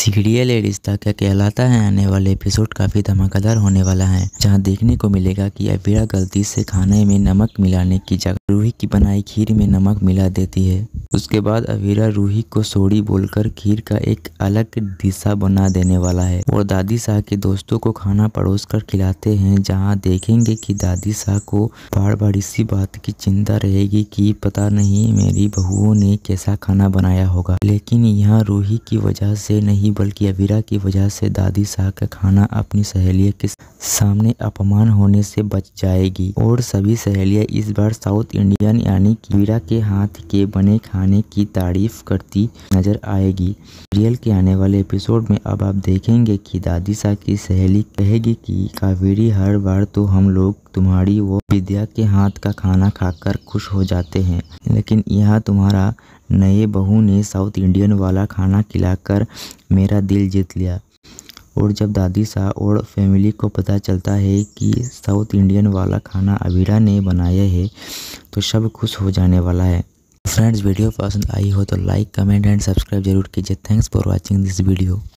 सीगड़िया ladies क्या कहलाता है आने वाले एपिसोड काफी धमाकेदार होने वाला है जहां देखने को मिलेगा कि अबीरा गलती से खाने में नमक मिलाने की जगह रूही की बनाई खीर में नमक मिला देती है उसके बाद अबीरा रूही को सोड़ी बोलकर खीर का एक अलग दिशा बना देने वाला है और दादी शाह के दोस्तों को खाना पड़ोस कर खिलाते हैं जहाँ देखेंगे की दादी शाह को बार बार इसी बात की चिंता रहेगी की पता नहीं मेरी बहुओं ने कैसा खाना बनाया होगा लेकिन यहाँ रूही की वजह से नहीं नहीं बल्कि अवीरा की वजह से दादी शाह का खाना अपनी सहेलियों के सामने अपमान होने से बच जाएगी और सभी सहेलियां इस बार साउथ इंडियन यानी कि वीरा के हाथ के बने खाने की तारीफ करती नजर आएगी रियल के आने वाले एपिसोड में अब आप देखेंगे कि दादी शाह की सहेली कहेगी कि कावेरी हर बार तो हम लोग तुम्हारी वो विद्या के हाथ का खाना खाकर खुश हो जाते हैं लेकिन यह तुम्हारा नए बहू ने साउथ इंडियन वाला खाना खिलाकर मेरा दिल जीत लिया और जब दादी सा और फैमिली को पता चलता है कि साउथ इंडियन वाला खाना अबीरा ने बनाया है तो सब खुश हो जाने वाला है फ्रेंड्स वीडियो पसंद आई हो तो लाइक कमेंट एंड सब्सक्राइब जरूर कीजिए thanks for watching this video